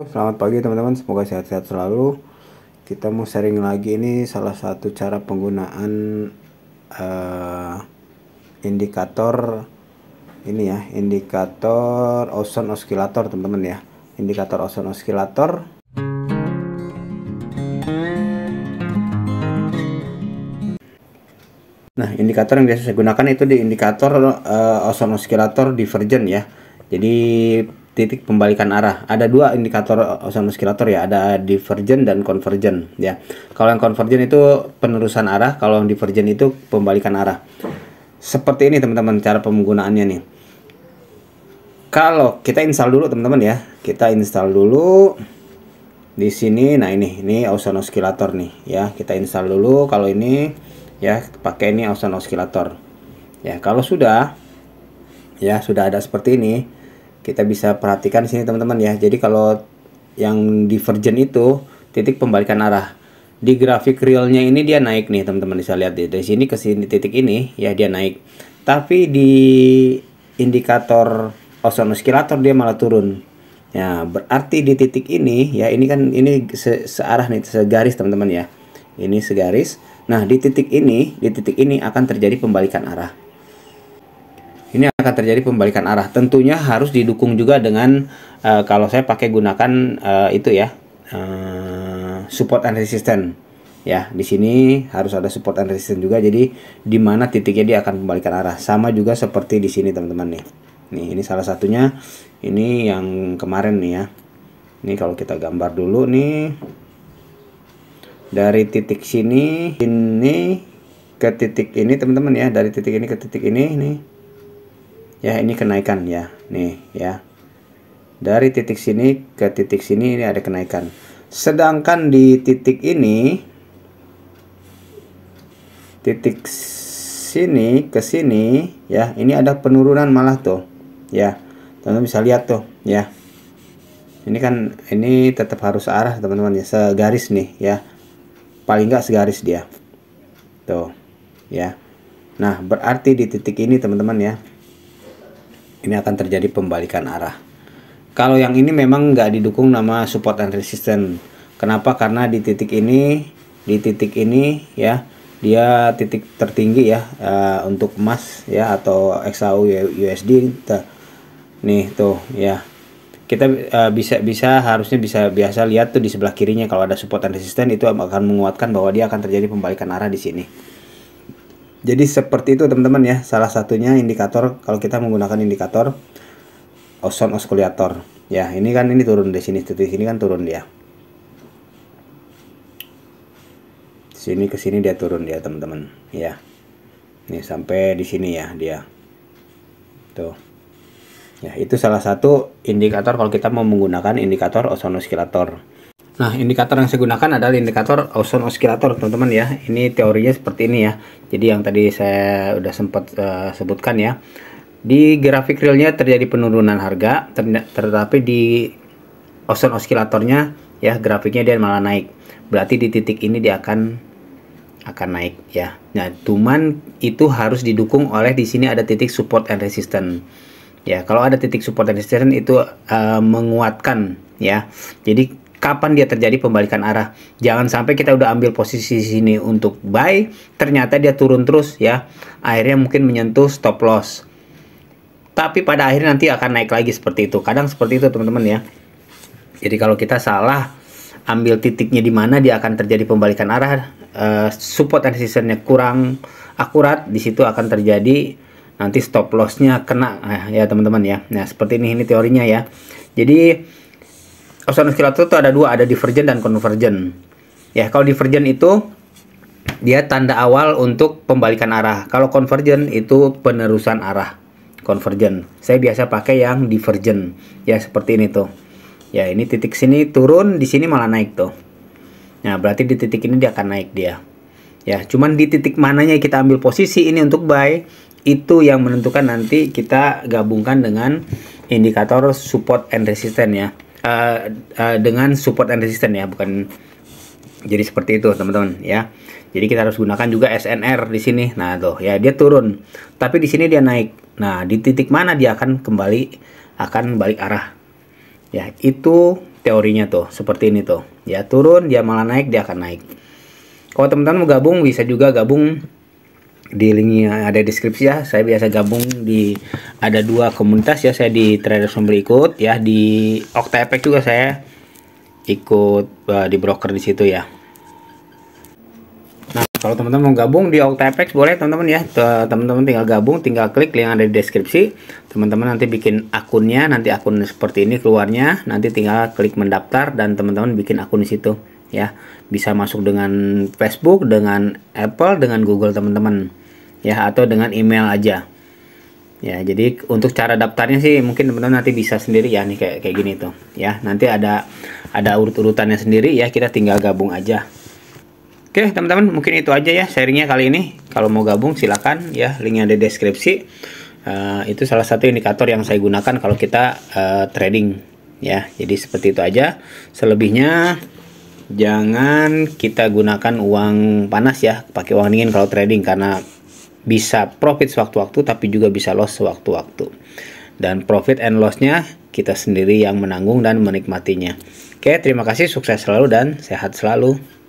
Selamat pagi teman-teman, semoga sehat-sehat selalu. Kita mau sharing lagi ini salah satu cara penggunaan uh, indikator ini ya, indikator ozon Oscillator teman-teman ya. Indikator ozon Oscillator. Nah, indikator yang biasa saya gunakan itu di indikator uh, eh, Oson Oscillator Divergent ya. Jadi titik pembalikan arah. Ada dua indikator oscillator eh, ya, ada divergen dan convergent ya. Kalau yang convergent itu penerusan arah, kalau yang divergent itu pembalikan arah. Seperti ini teman-teman cara penggunaannya nih. Kalau kita install dulu teman-teman ya, kita install dulu di sini. Nah ini, ini Ocean Oscillator nih ya. Kita install dulu. Kalau ini ya pakai ini Ocean Oscillator. Ya kalau sudah ya sudah ada seperti ini kita bisa perhatikan sini teman-teman ya jadi kalau yang divergen itu titik pembalikan arah di grafik realnya ini dia naik nih teman-teman bisa lihat deh. dari sini ke sini titik ini ya dia naik tapi di indikator osonoskilator dia malah turun ya berarti di titik ini ya ini kan ini se searah nih segaris teman-teman ya ini segaris nah di titik ini di titik ini akan terjadi pembalikan arah ini akan terjadi pembalikan arah. Tentunya harus didukung juga dengan uh, kalau saya pakai gunakan uh, itu ya uh, support and resistance. Ya, di sini harus ada support and resistance juga. Jadi di mana titiknya dia akan pembalikan arah. Sama juga seperti di sini teman-teman nih. Nih, ini salah satunya. Ini yang kemarin nih ya. Ini kalau kita gambar dulu nih dari titik sini ini ke titik ini teman-teman ya dari titik ini ke titik ini nih ya ini kenaikan ya nih ya dari titik sini ke titik sini ini ada kenaikan sedangkan di titik ini titik sini ke sini ya ini ada penurunan malah tuh ya teman-teman bisa lihat tuh ya ini kan ini tetap harus arah teman-teman ya segaris nih ya paling nggak segaris dia tuh ya nah berarti di titik ini teman-teman ya ini akan terjadi pembalikan arah kalau yang ini memang nggak didukung nama support and resistance kenapa karena di titik ini di titik ini ya dia titik tertinggi ya uh, untuk emas ya atau XAU USD gitu. nih tuh ya kita bisa eh, bisa bisa harusnya bisa biasa lihat tuh di sebelah kirinya kalau ada support and resistance itu akan menguatkan bahwa dia akan terjadi pembalikan arah di sini. Jadi seperti itu teman-teman ya, salah satunya indikator kalau kita menggunakan indikator ozon oscillator. Ya, ini kan ini turun di sini, di sini kan turun dia. Sini ke sini dia turun dia, teman-teman. Ya. ini sampai di sini ya dia. Tuh. Ya, itu salah satu indikator kalau kita mau menggunakan indikator ozon oscillator. Nah, indikator yang saya gunakan adalah indikator Ausson oscillator, teman-teman ya. Ini teorinya seperti ini ya. Jadi yang tadi saya udah sempat uh, eh, sebutkan ya. Di grafik realnya terjadi penurunan harga, ter tetapi di Ausson oscillatornya ya grafiknya dia malah naik. Berarti di titik ini dia akan akan naik ya. Nah, cuman itu harus didukung oleh di sini ada titik support and resistance. Ya, kalau ada titik support and resistance itu uh, menguatkan ya. Jadi kapan dia terjadi pembalikan arah. Jangan sampai kita udah ambil posisi sini untuk buy, ternyata dia turun terus ya. Akhirnya mungkin menyentuh stop loss. Tapi pada akhirnya nanti akan naik lagi seperti itu. Kadang seperti itu teman-teman ya. Jadi kalau kita salah ambil titiknya di mana dia akan terjadi pembalikan arah, eh, support and resistance-nya kurang akurat, di situ akan terjadi nanti stop loss-nya kena eh, ya teman-teman ya. Nah, seperti ini ini teorinya ya. Jadi Kosonus oscillator itu ada dua, ada divergen dan konvergen. Ya, kalau divergen itu dia tanda awal untuk pembalikan arah. Kalau konvergen itu penerusan arah. Konvergen. Saya biasa pakai yang divergen. Ya, seperti ini tuh. Ya, ini titik sini turun, di sini malah naik tuh. Nah, berarti di titik ini dia akan naik dia. Ya, cuman di titik mananya kita ambil posisi ini untuk buy, itu yang menentukan nanti kita gabungkan dengan indikator support and resistance ya uh, dengan support and resistance ya bukan jadi seperti itu teman-teman ya jadi kita harus gunakan juga SNR di sini nah tuh ya dia turun tapi di sini dia naik nah di titik mana dia akan kembali akan balik arah ya itu teorinya tuh seperti ini tuh ya turun dia malah naik dia akan naik kalau teman-teman mau gabung bisa juga gabung di link yang ada di deskripsi ya saya biasa gabung di ada dua komunitas ya saya di trader sumber ikut ya di OctaFX juga saya ikut uh, di broker di situ ya nah kalau teman-teman mau gabung di OctaFX boleh teman-teman ya teman-teman tinggal gabung tinggal klik link yang ada di deskripsi teman-teman nanti bikin akunnya nanti akun seperti ini keluarnya nanti tinggal klik mendaftar dan teman-teman bikin akun di situ ya bisa masuk dengan Facebook dengan Apple dengan Google teman-teman ya atau dengan email aja ya jadi untuk cara daftarnya sih mungkin teman-teman nanti bisa sendiri ya nih kayak kayak gini tuh ya nanti ada ada urut-urutannya sendiri ya kita tinggal gabung aja Oke teman-teman mungkin itu aja ya sharingnya kali ini kalau mau gabung silakan ya linknya ada di deskripsi uh, itu salah satu indikator yang saya gunakan kalau kita uh, trading ya jadi seperti itu aja selebihnya jangan kita gunakan uang panas ya pakai uang dingin kalau trading karena bisa profit sewaktu-waktu tapi juga bisa loss sewaktu-waktu dan profit and lossnya kita sendiri yang menanggung dan menikmatinya oke terima kasih sukses selalu dan sehat selalu